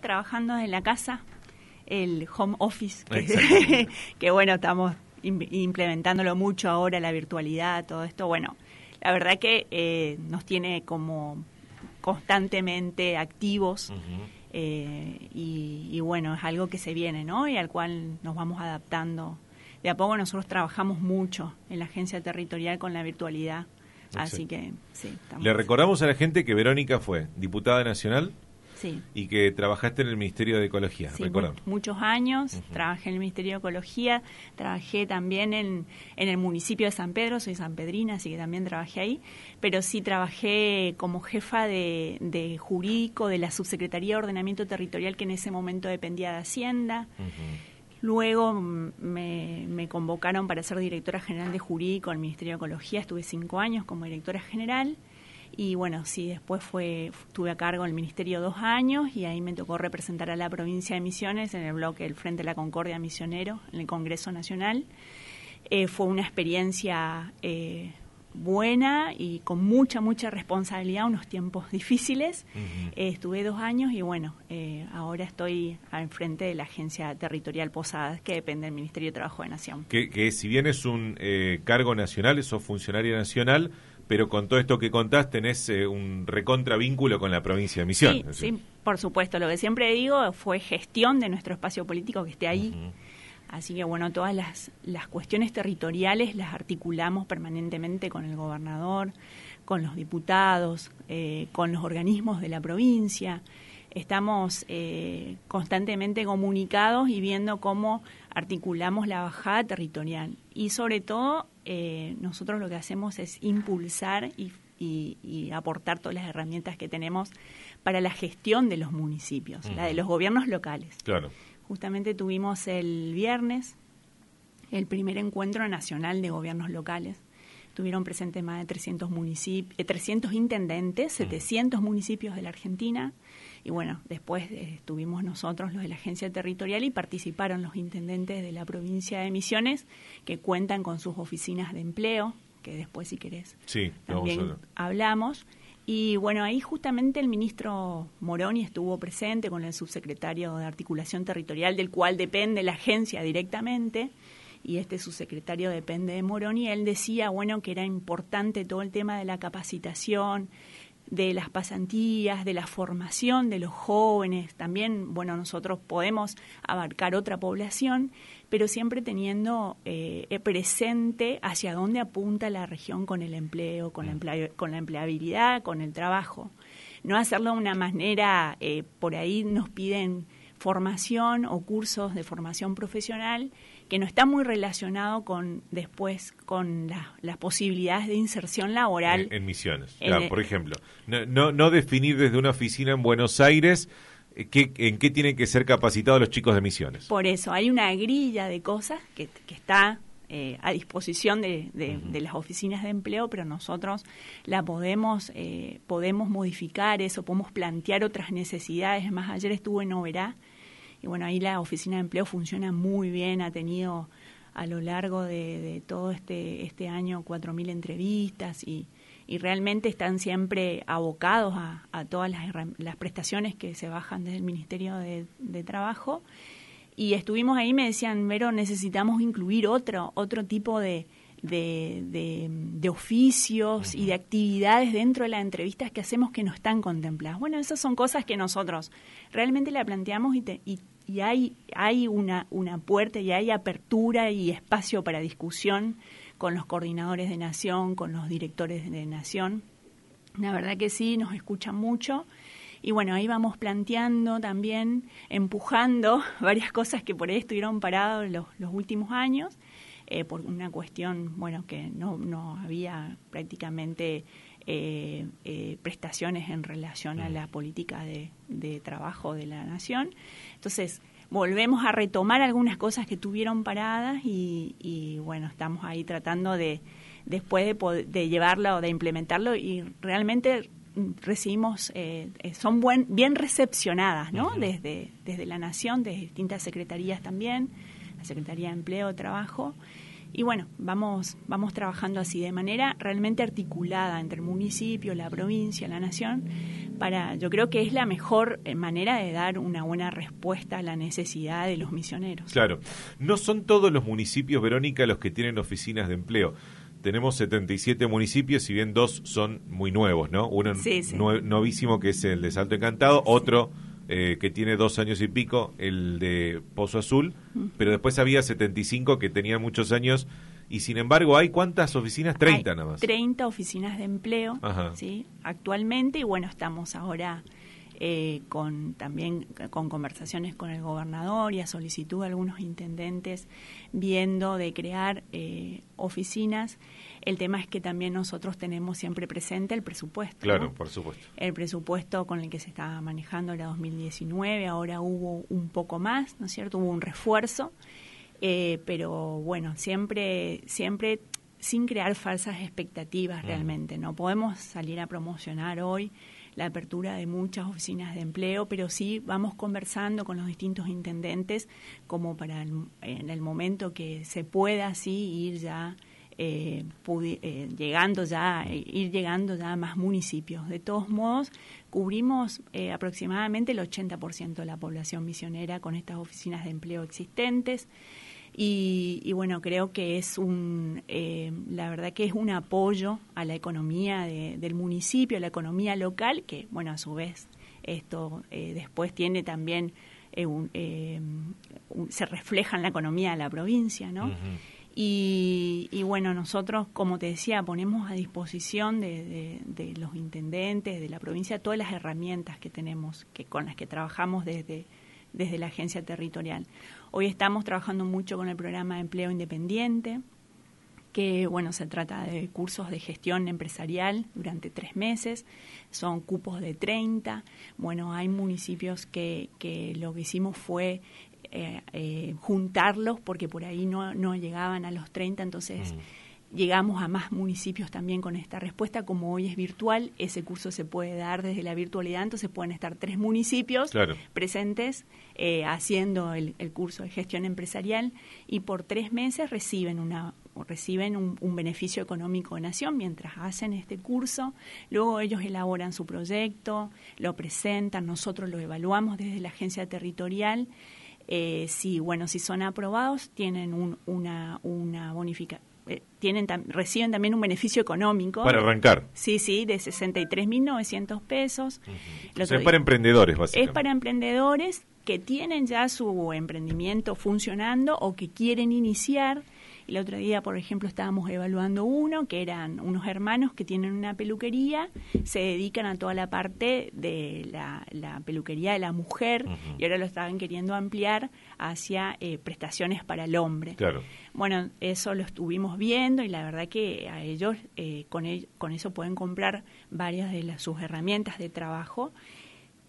trabajando en la casa, el home office, que, bueno, estamos implementándolo mucho ahora, la virtualidad, todo esto. Bueno, la verdad que eh, nos tiene como constantemente activos eh, y, bueno, es algo que se viene, ¿no? Y al cual nos vamos adaptando. De a poco nosotros trabajamos mucho en la agencia territorial con la virtualidad. Así que sí. Estamos Le recordamos a la gente que Verónica fue diputada nacional y que trabajaste en el Ministerio de Ecología, sí, Muchos años, trabajé en el Ministerio de Ecología, trabajé también en, el municipio de San Pedro, soy sanpedrina, así que también trabajé ahí, pero sí trabajé como jefa de, de jurídico de la Subsecretaría de Ordenamiento Territorial que en ese momento dependía de Hacienda. Luego me, convocaron para ser directora general de jurídico el Ministerio de Ecología, estuve cinco años como directora general y bueno, sí, después fue, estuve a cargo del Ministerio dos años y ahí me tocó representar a la provincia de Misiones en el bloque del Frente de la Concordia Misionero, en el Congreso Nacional. Eh, fue una experiencia eh, buena y con mucha, mucha responsabilidad, unos tiempos difíciles. Eh, estuve dos años y bueno, ahora estoy al frente de la Agencia Territorial Posadas, que depende del Ministerio de Trabajo de Nación. Que, si bien es un cargo nacional, un funcionario nacional, pero con todo esto que contás tenés eh, un recontravínculo con la provincia de Misión. Sí, por supuesto. Lo que siempre digo fue gestión de nuestro espacio político que esté ahí. Así que bueno, todas las, las cuestiones territoriales las articulamos permanentemente con el gobernador, con los diputados, eh, con los organismos de la provincia. Estamos eh, constantemente comunicados y viendo cómo articulamos la bajada territorial y sobre todo eh, nosotros lo que hacemos es impulsar y, aportar todas las herramientas que tenemos para la gestión de los municipios, la de los gobiernos locales. Claro. Justamente tuvimos el viernes el primer encuentro nacional de gobiernos locales. Tuvieron presente más de 300, municipios, eh, intendentes, setecientos 700 municipios de la Argentina. Y bueno, después eh, estuvimos nosotros los de la agencia territorial y participaron los intendentes de la provincia de Misiones que cuentan con sus oficinas de empleo, que después si querés sí, hablamos. Y bueno, ahí justamente el ministro Moroni estuvo presente con el subsecretario de Articulación Territorial, del cual depende la agencia directamente, y este subsecretario depende de Moroni. Él decía, bueno, que era importante todo el tema de la capacitación, de las pasantías, de la formación de los jóvenes. También, bueno, nosotros podemos abarcar otra población, pero siempre teniendo eh, eh, presente hacia dónde apunta la región con el empleo, con, la, con la empleabilidad, con el trabajo. No hacerlo de una manera, eh, por ahí nos piden formación o cursos de formación profesional que no está muy relacionado con después con las posibilidades de inserción laboral. En, misiones, por ejemplo. No, no, definir desde una oficina en Buenos Aires eh, qué, en qué tienen que ser capacitados los chicos de misiones. Por eso, hay una grilla de cosas que, está eh, a disposición de, las oficinas de empleo, pero nosotros la podemos, eh, podemos modificar eso, podemos plantear otras necesidades. Más ayer estuve en Oberá y bueno, ahí la oficina de empleo funciona muy bien, ha tenido a lo largo de, todo este, este año mil entrevistas y, y realmente están siempre abocados a, todas las, las, prestaciones que se bajan desde el Ministerio de, Trabajo. Y estuvimos ahí, me decían, pero necesitamos incluir otro, otro tipo de, de, oficios y de actividades dentro de las entrevistas que hacemos que no están contempladas. Bueno, esas son cosas que nosotros realmente la planteamos y, hay, una, puerta y hay apertura y espacio para discusión con los coordinadores de Nación, con los directores de Nación. La verdad que sí, nos escuchan mucho. Y bueno, ahí vamos planteando también, empujando varias cosas que por ahí estuvieron parados los últimos años. Eh, por una cuestión, bueno, que no, no había prácticamente eh, eh, prestaciones en relación a la política de, trabajo de la nación. Entonces, volvemos a retomar algunas cosas que tuvieron paradas y, bueno, estamos ahí tratando de, después de, llevarla o de implementarlo y realmente recibimos, son buen, bien recepcionadas, ¿no? desde, desde la Nación, desde distintas secretarías también la Secretaría de Empleo, Trabajo. Y bueno, vamos, vamos trabajando así de manera realmente articulada entre el municipio, la provincia, la nación, para, yo creo que es la mejor eh, manera de dar una buena respuesta a la necesidad de los misioneros. Claro, no son todos los municipios, Verónica, los que tienen oficinas de empleo. Tenemos 77 municipios, si bien dos son muy nuevos, ¿no? Uno novísimo que es el de Salto Encantado, otro eh, que tiene dos años y pico, el de Pozo Azul, pero después había 75 que tenía muchos años y sin embargo hay cuántas oficinas 30 nada más 30 oficinas de empleo sí actualmente y bueno estamos ahora eh, con también con conversaciones con el gobernador y a solicitud de algunos intendentes, viendo de crear eh, oficinas. El tema es que también nosotros tenemos siempre presente el presupuesto. Claro, por supuesto. El presupuesto con el que se estaba manejando era 2019, ahora hubo un poco más, ¿no es cierto? Hubo un refuerzo. Eh, pero bueno, siempre, siempre sin crear falsas expectativas realmente. No podemos salir a promocionar hoy la apertura de muchas oficinas de empleo, pero sí vamos conversando con los distintos intendentes como para en el momento que se pueda así ir ya eh, eh, llegando ya eh, ir llegando ya a más municipios. De todos modos, cubrimos aproximadamente el 80% de la población misionera con estas oficinas de empleo existentes. Y, bueno, creo que es un, eh, la verdad que es un apoyo a la economía del municipio, a la economía local, que bueno, a su vez esto eh, después tiene también, eh, se refleja en la economía de la provincia, ¿no? Y, bueno, nosotros, como te decía, ponemos a disposición de, los intendentes, de la provincia, todas las herramientas que tenemos, que con las que trabajamos desde, desde la agencia territorial. Hoy estamos trabajando mucho con el programa de empleo independiente, que bueno, se trata de cursos de gestión empresarial durante tres meses, son cupos de 30. Bueno, hay municipios que, que lo que hicimos fue eh, eh, juntarlos porque por ahí no, llegaban a los 30, entonces... Mm llegamos a más municipios también con esta respuesta. Como hoy es virtual, ese curso se puede dar desde la virtualidad, entonces pueden estar tres municipios presentes eh, haciendo el, curso de gestión empresarial y por tres meses reciben una reciben un, beneficio económico de nación mientras hacen este curso, luego ellos elaboran su proyecto, lo presentan, nosotros lo evaluamos desde la agencia territorial eh, si bueno si son aprobados tienen un eh, tienen reciben también un beneficio económico. Para arrancar. Sí, sí, de 63.900 pesos. Uh pesos. Es para emprendedores, básicamente. Es para emprendedores que tienen ya su emprendimiento funcionando o que quieren iniciar el otro día, por ejemplo, estábamos evaluando uno, que eran unos hermanos que tienen una peluquería, se dedican a toda la parte de la, peluquería de la mujer y ahora lo estaban queriendo ampliar hacia eh, prestaciones para el hombre. Claro. Bueno, eso lo estuvimos viendo y la verdad que a ellos eh, con, con eso pueden comprar varias de las, sus herramientas de trabajo.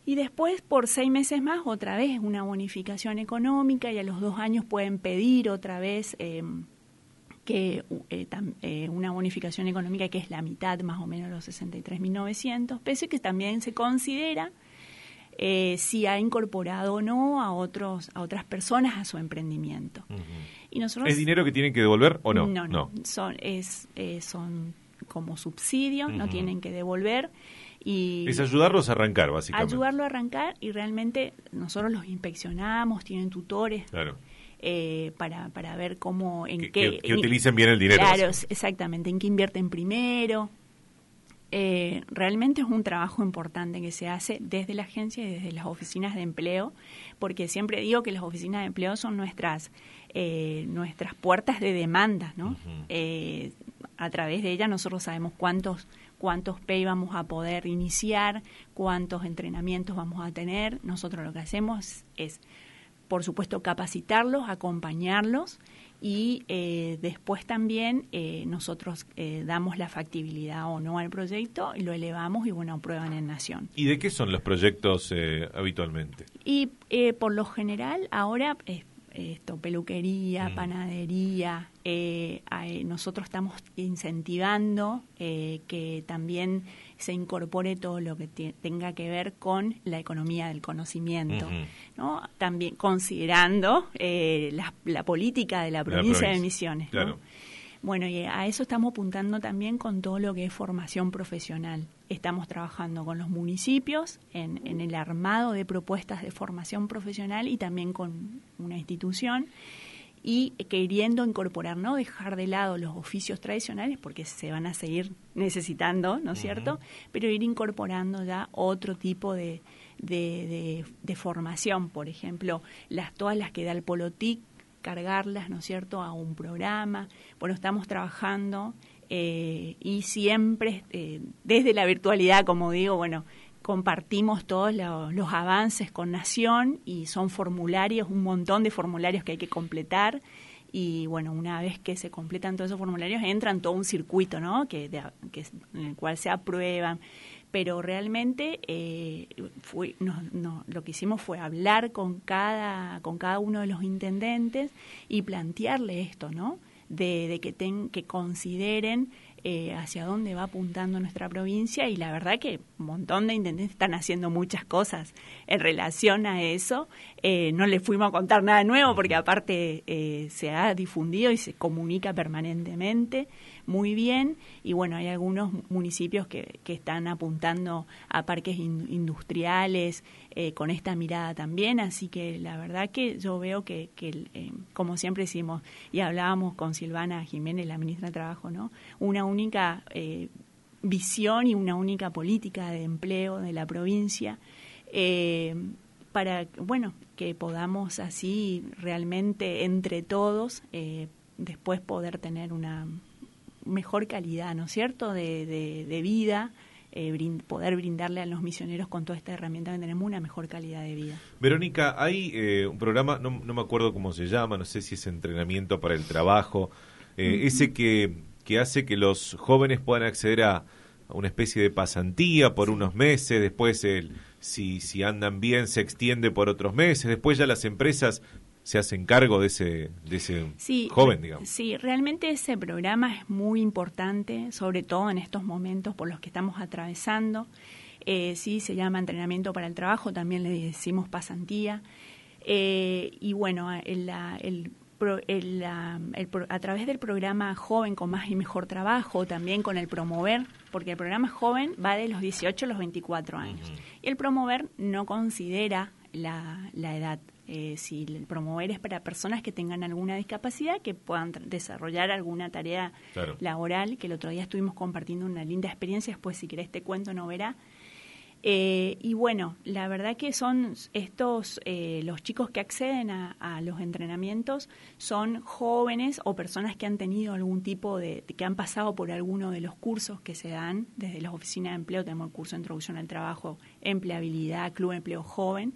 Y después, por seis meses más, otra vez una bonificación económica y a los dos años pueden pedir otra vez eh, que eh, eh, una bonificación económica que es la mitad más o menos los 63.900 pesos y que también se considera eh, si ha incorporado o no a otros a otras personas a su emprendimiento. Y nosotros es dinero que tienen que devolver o no? No, no, son es son como subsidio, no tienen que devolver. Y es ayudarlos a arrancar, básicamente. Ayudarlo a arrancar y realmente nosotros los inspeccionamos, tienen tutores. Claro eh, para, para ver cómo, en qué... utilicen bien el dinero. Claro, exactamente, en qué invierten primero. Eh, realmente es un trabajo importante que se hace desde la agencia y desde las oficinas de empleo, porque siempre digo que las oficinas de empleo son nuestras, eh, nuestras puertas de demanda, ¿no? a través de ellas nosotros sabemos cuántos cuántos pay vamos a poder iniciar, cuántos entrenamientos vamos a tener. Nosotros lo que hacemos es por supuesto, capacitarlos, acompañarlos y eh, después también eh, nosotros eh, damos la factibilidad o no al proyecto, lo elevamos y bueno, aprueban en Nación. ¿Y de qué son los proyectos habitualmente? Y por lo general ahora esto, peluquería, mm. panadería, nosotros estamos incentivando que también se incorpore todo lo que tenga que ver con la economía del conocimiento, ¿no? También considerando eh, la, política de la provincia, de Misiones, Bueno, y a eso estamos apuntando también con todo lo que es formación profesional. Estamos trabajando con los municipios en, en el armado de propuestas de formación profesional y también con una institución y queriendo incorporar, no dejar de lado los oficios tradicionales porque se van a seguir necesitando, ¿no es cierto? Pero ir incorporando ya otro tipo de, formación, por ejemplo, las, todas las que da el Polotic, cargarlas, ¿no es cierto?, a un programa. Bueno, estamos trabajando eh, y siempre eh, desde la virtualidad, como digo, bueno, compartimos todos los, avances con Nación y son formularios, un montón de formularios que hay que completar. Y bueno, una vez que se completan todos esos formularios, entran todo un circuito, ¿no? Que, en el cual se aprueban. Pero realmente eh, lo que hicimos fue hablar con cada, con cada uno de los intendentes y plantearle esto, ¿no? De, que, que consideren eh, hacia dónde va apuntando nuestra provincia y la verdad que un montón de intendentes están haciendo muchas cosas en relación a eso. Eh, no les fuimos a contar nada nuevo porque aparte eh, se ha difundido y se comunica permanentemente muy bien. Y bueno, hay algunos municipios que, que están apuntando a parques industriales eh, con esta mirada también. Así que la verdad que yo veo que, que como siempre decimos, y hablábamos con Silvana Jiménez, la ministra de Trabajo, ¿no? Una única visión y una única política de empleo de la provincia eh, para bueno que podamos así realmente entre todos eh, después poder tener una mejor calidad no es cierto de, de, vida eh, poder brindarle a los misioneros con toda esta herramienta que tenemos una mejor calidad de vida. Verónica, hay un programa, no, no, me acuerdo cómo se llama, no sé si es entrenamiento para el trabajo, ese que que hace que los jóvenes puedan acceder a, una especie de pasantía por unos meses, después el, si, si andan bien se extiende por otros meses, después ya las empresas se hacen cargo de ese, de ese joven, digamos. Sí, realmente ese programa es muy importante, sobre todo en estos momentos por los que estamos atravesando. Eh, sí, se llama entrenamiento para el trabajo, también le decimos pasantía. Eh, y bueno, el, el, a través del programa Joven con Más y Mejor Trabajo, también con el Promover, porque el programa Joven va de los 18 a los 24 años. Y el Promover no considera la, edad. Eh, si el promover es para personas que tengan alguna discapacidad, que puedan desarrollar alguna tarea laboral, que el otro día estuvimos compartiendo una linda experiencia, después si querés te cuento, no verá, eh, y bueno, la verdad que son estos, eh, los chicos que acceden a, los entrenamientos son jóvenes o personas que han tenido algún tipo de, que han pasado por alguno de los cursos que se dan desde las oficinas de empleo, tenemos el curso de introducción al trabajo, empleabilidad, club de empleo joven,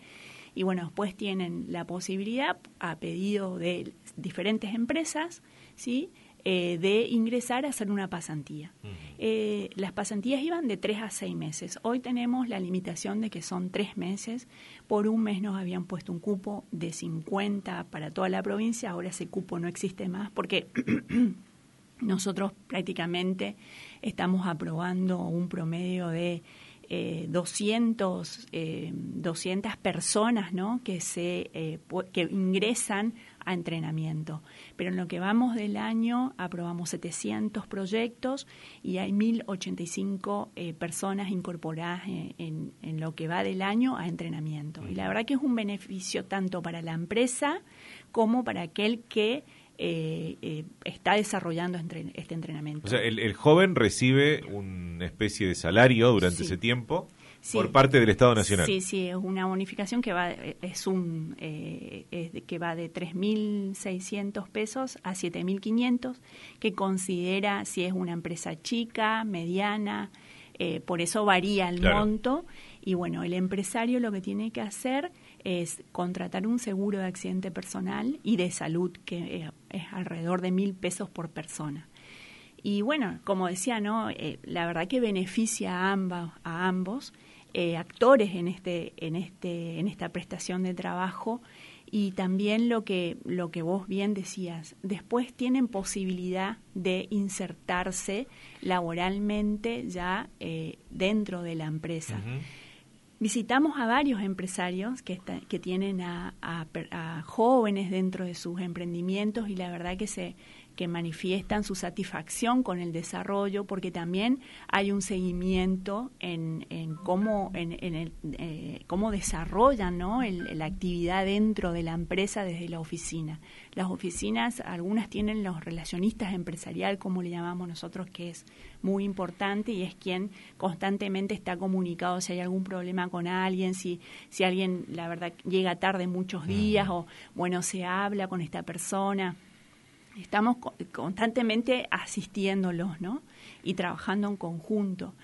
y bueno, después tienen la posibilidad, a pedido de diferentes empresas, ¿sí?, eh, de ingresar a hacer una pasantía. Eh, las pasantías iban de tres a seis meses. Hoy tenemos la limitación de que son tres meses. Por un mes nos habían puesto un cupo de 50 para toda la provincia. Ahora ese cupo no existe más porque nosotros prácticamente estamos aprobando un promedio de 200, eh, personas ¿no? que, se, que ingresan a entrenamiento. Pero en lo que vamos del año aprobamos 700 proyectos y hay 1.085 eh, personas incorporadas en, lo que va del año a entrenamiento. Y la verdad que es un beneficio tanto para la empresa como para aquel que eh, eh, está desarrollando este entrenamiento. O sea, el, joven recibe una especie de salario durante ese tiempo por parte del Estado Nacional. Sí, sí, es una bonificación que va, eh, es un, eh, que va de 3.600 pesos a 7.500, que considera si es una empresa chica, mediana, eh, por eso varía el monto. Y bueno, el empresario lo que tiene que hacer es contratar un seguro de accidente personal y de salud, que es alrededor de mil pesos por persona. Y bueno, como decía, ¿no? Eh, la verdad que beneficia a, ambas, a ambos eh, actores en, este, en, este, en esta prestación de trabajo y también lo que, lo que vos bien decías, después tienen posibilidad de insertarse laboralmente ya eh, dentro de la empresa. Visitamos a varios empresarios que, que tienen a, a, a, jóvenes dentro de sus emprendimientos y la verdad que se, que manifiestan su satisfacción con el desarrollo, porque también hay un seguimiento en, cómo, en, en eh, cómo desarrollan la actividad dentro de la empresa desde la oficina. Las oficinas, algunas tienen los relacionistas empresarial, como le llamamos nosotros, que es muy importante y es quien constantemente está comunicado si hay algún problema con alguien, si, si alguien, la verdad, llega tarde muchos días o, bueno, se habla con esta persona. Estamos constantemente asistiéndolos, ¿no? Y trabajando en conjunto.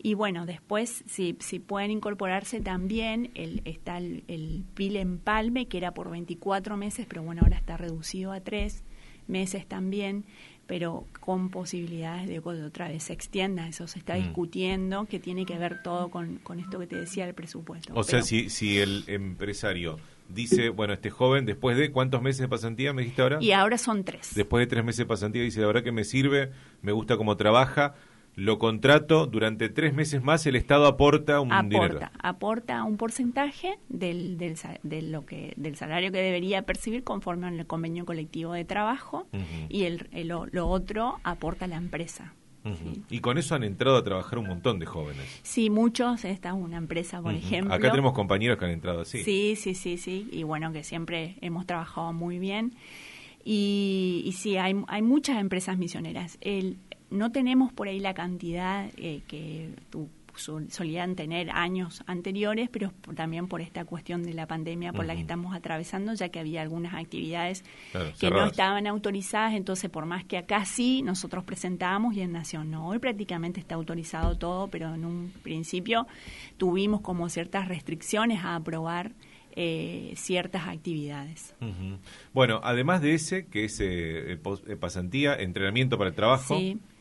Y bueno, después, si, si pueden incorporarse también, el, está el, el PIL empalme, que era por 24 meses, pero bueno, ahora está reducido a 3 meses también pero con posibilidades de que otra vez se extienda. Eso se está mm. discutiendo, que tiene que ver todo con, esto que te decía el presupuesto. O sea, si, si el empresario dice, bueno, este joven, después de cuántos meses de pasantía me dijiste ahora? Y ahora son tres. Después de tres meses de pasantía dice, la verdad que me sirve, me gusta cómo trabaja, lo contrato, durante tres meses más el Estado aporta un aporta, dinero. Aporta un porcentaje del, del, de lo que, del salario que debería percibir conforme al convenio colectivo de trabajo y el, el, lo, otro aporta la empresa. Y con eso han entrado a trabajar un montón de jóvenes. Sí, muchos. Esta es una empresa, por ejemplo. Acá tenemos compañeros que han entrado así. Sí, sí, sí, sí. Y bueno, que siempre hemos trabajado muy bien. Y, y sí, hay, hay muchas empresas misioneras. El, no tenemos por ahí la cantidad eh, que solían tener años anteriores, pero también por esta cuestión de la pandemia por la que estamos atravesando, ya que había algunas actividades que no estaban autorizadas, entonces por más que acá sí nosotros presentábamos y en Nación no, hoy prácticamente está autorizado todo, pero en un principio tuvimos como ciertas restricciones a aprobar eh, ciertas actividades. Bueno, además de ese, que es eh, eh, pasantía, entrenamiento para el trabajo,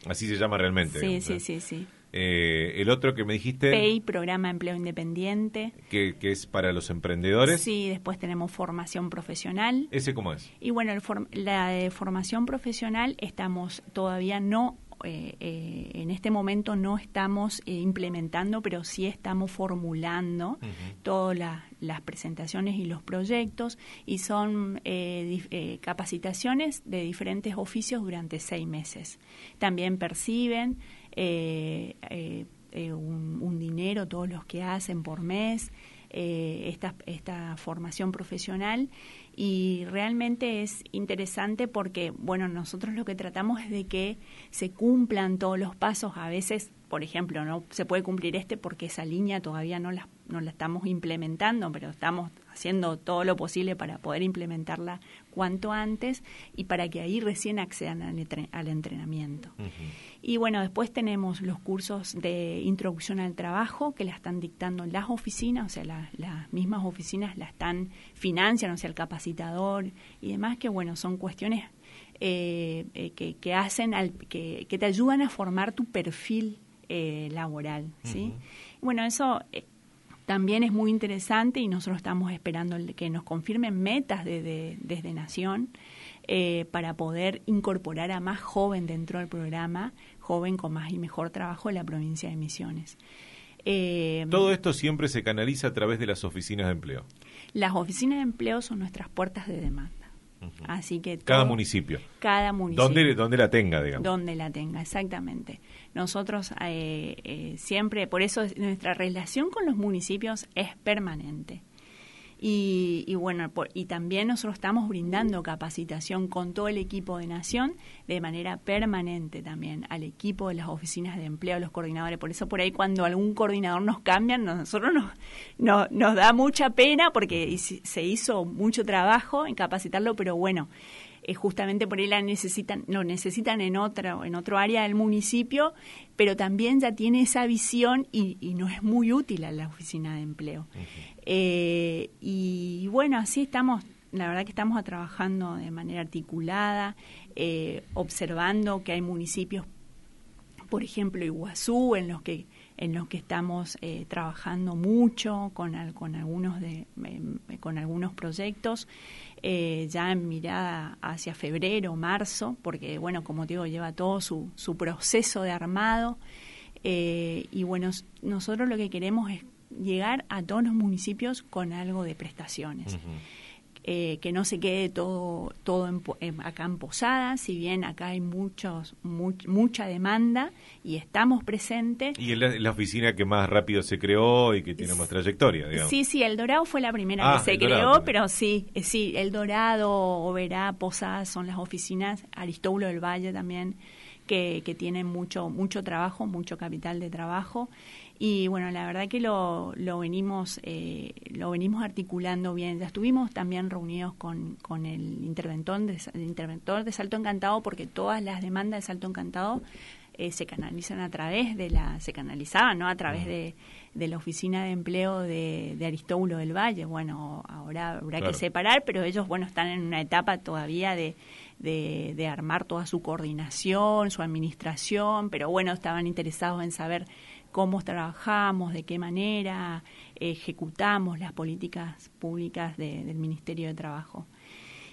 así se llama realmente. Sí, sí, sí, sí. el otro que me dijiste... PEI, Programa de Empleo Independiente. Que, es para los emprendedores. Sí, después tenemos formación profesional. ¿Ese cómo es? Y bueno, la de formación profesional estamos todavía no eh, eh, en este momento no estamos eh, implementando, pero sí estamos formulando todas las presentaciones y los proyectos y son eh, capacitaciones de diferentes oficios durante seis meses. También perciben un dinero todos los que hacen por mes. Eh, esta, esta formación profesional y realmente es interesante porque, bueno, nosotros lo que tratamos es de que se cumplan todos los pasos. A veces, por ejemplo, no se puede cumplir este porque esa línea todavía no las no la estamos implementando, pero estamos haciendo todo lo posible para poder implementarla cuanto antes y para que ahí recién accedan al, entrenamiento. Y bueno, después tenemos los cursos de introducción al trabajo que la están dictando las oficinas, o sea, las mismas oficinas la están financiando, o sea, el capacitador y demás, que bueno, son cuestiones eh, eh, que, hacen, que, te ayudan a formar tu perfil eh, laboral, ¿sí? Bueno, eso también es muy interesante y nosotros estamos esperando que nos confirmen metas desde, Nación eh, para poder incorporar a más joven dentro del programa, joven con más y mejor trabajo en la provincia de Misiones. Eh, Todo esto siempre se canaliza a través de las oficinas de empleo. Las oficinas de empleo son nuestras puertas de demanda. Así que cada municipio. Cada municipio. Donde, donde la tenga, digamos. Donde la tenga, exactamente. Nosotros eh, eh, siempre, por eso nuestra relación con los municipios es permanente. Y, bueno, y también nosotros estamos brindando capacitación con todo el equipo de Nación de manera permanente también al equipo de las oficinas de empleo, los coordinadores. Por eso por ahí cuando algún coordinador nos cambian, nosotros nos, nos da mucha pena porque se hizo mucho trabajo en capacitarlo, pero bueno, eh, justamente por ahí la necesitan, lo necesitan en otra, en otro área del municipio, pero también ya tiene esa visión y, no es muy útil a la oficina de empleo. Eh, y bueno, así estamos, la verdad que estamos trabajando de manera articulada, eh, observando que hay municipios, por ejemplo, Iguazú, en los que en los que estamos trabajando mucho con, algunos em, con algunos proyectos eh, ya en mirada hacia febrero, marzo, porque, bueno, como digo, lleva todo su, su proceso de armado. Eh, y bueno, nosotros lo que queremos es llegar a todos los municipios con algo de prestaciones. Eh, que no se quede todo, todo en, acá en posada, si bien acá hay muchos, mucha demanda y estamos presentes. Y es la, oficina que más rápido se creó y que tiene más trayectoria, digamos. Sí, sí, El Dorado fue la primera ah, que se creó, pero sí, eh, sí, El Dorado, Oberá, Posada, son las oficinas, Aristóbulo del Valle también, que, que tienen mucho, mucho trabajo, mucho capital de trabajo. Y bueno, la verdad que lo, lo venimos, eh, lo venimos articulando bien. Ya estuvimos también reunidos con, con el, interventor de, interventor de Salto Encantado porque todas las demandas de Salto Encantado eh, se canalizan a través de la, se canalizaban, ¿no? A través de, de la oficina de empleo de, Aristóbulo del Valle. Bueno, ahora habrá que separar, pero ellos, bueno, están en una etapa todavía de, de, armar toda su coordinación, su administración, pero bueno, estaban interesados en saber cómo trabajamos, de qué manera ejecutamos las políticas públicas del Ministerio de Trabajo.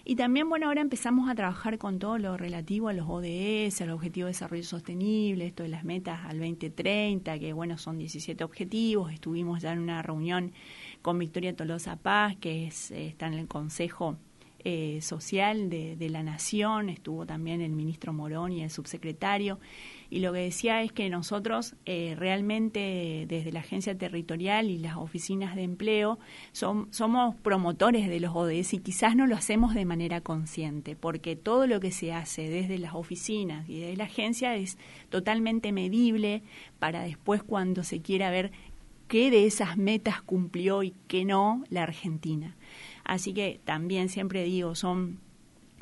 Y también, bueno, ahora empezamos a trabajar con todo lo relativo a los ODS, al Objetivo de Desarrollo Sostenible, esto de las metas al 2030, que bueno, son 17 objetivos. Estuvimos ya en una reunión con Victoria Tolosa Paz, que es, está en el Consejo eh, Social de, de la Nación, estuvo también el ministro Morón y el subsecretario y lo que decía es que nosotros eh, realmente desde la agencia territorial y las oficinas de empleo son, somos promotores de los ODS y quizás no lo hacemos de manera consciente, porque todo lo que se hace desde las oficinas y desde la agencia es totalmente medible para después cuando se quiera ver qué de esas metas cumplió y qué no la Argentina. Así que también siempre digo, son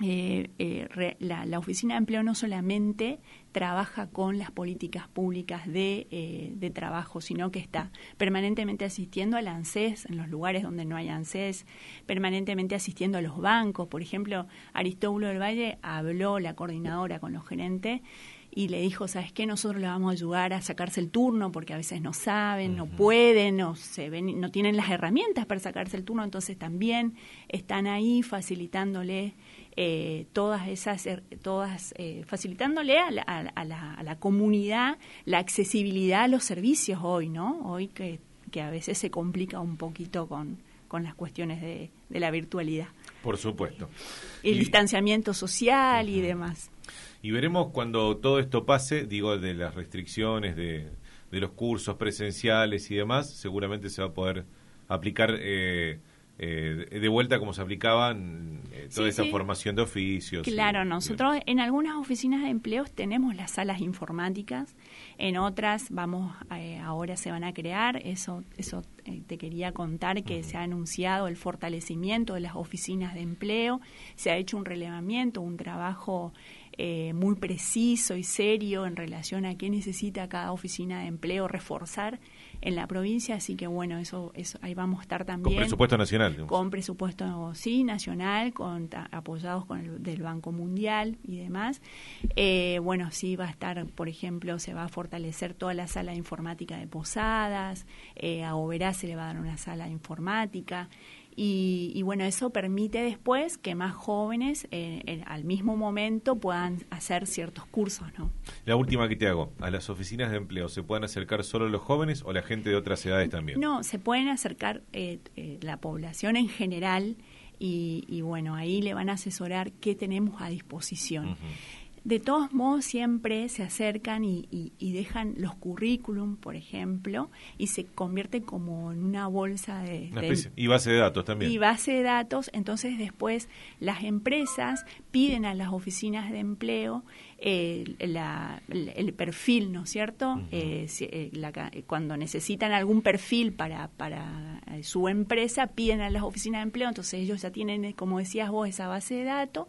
eh, eh, la, Oficina de Empleo no solamente trabaja con las políticas públicas de, eh, de, trabajo, sino que está permanentemente asistiendo al ANSES en los lugares donde no hay ANSES, permanentemente asistiendo a los bancos. Por ejemplo, Aristóbulo del Valle habló, la coordinadora con los gerentes, y le dijo, ¿sabes qué? Nosotros le vamos a ayudar a sacarse el turno porque a veces no saben, no pueden, no, se ven, no tienen las herramientas para sacarse el turno, entonces también están ahí facilitándole eh, todas esas, todas, eh, facilitándole a la, comunidad la accesibilidad a los servicios hoy, ¿no? Hoy que, a veces se complica un poquito con, las cuestiones de, la virtualidad. Por supuesto. El distanciamiento social y demás. Y veremos cuando todo esto pase, digo, de las restricciones, de, los cursos presenciales y demás, seguramente se va a poder aplicar eh, eh, de vuelta como se aplicaban eh, toda esa formación de oficios. Claro, nosotros en algunas oficinas de empleo tenemos las salas informáticas, en otras vamos, ahora se van a crear, eso, eso te quería contar que se ha anunciado el fortalecimiento de las oficinas de empleo, se ha hecho un relevamiento, un trabajo eh, muy preciso y serio en relación a qué necesita cada oficina de empleo reforzar en la provincia, así que bueno, eso, eso ahí vamos a estar también. Con presupuesto nacional. Con presupuesto, sí, nacional, con, apoyados con el del Banco Mundial y demás. Eh, bueno, sí va a estar, por ejemplo, se va a fortalecer toda la sala de informática de Posadas, eh, a Oberá se le va a dar una sala de informática. Y, bueno, eso permite después que más jóvenes eh, al mismo momento puedan hacer ciertos cursos, ¿no? La última que te hago, ¿a las oficinas de empleo se pueden acercar solo los jóvenes o la gente de otras edades también? No, se pueden acercar eh, eh, la población en general y, bueno, ahí le van a asesorar qué tenemos a disposición. De todos modos, siempre se acercan y, dejan los currículum, por ejemplo, y se convierte como en una bolsa de... y base de datos también. Y base de datos, entonces después las empresas piden a las oficinas de empleo eh, el, perfil, ¿no es cierto? Eh, eh, cuando necesitan algún perfil para, para su empresa, piden a las oficinas de empleo, entonces ellos ya tienen, como decías vos, esa base de datos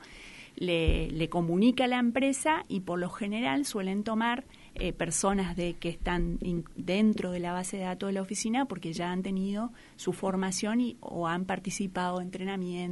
le, comunica a la empresa y por lo general suelen tomar eh, personas de que están dentro de la base de datos de la oficina porque ya han tenido su formación y, o han participado en entrenamiento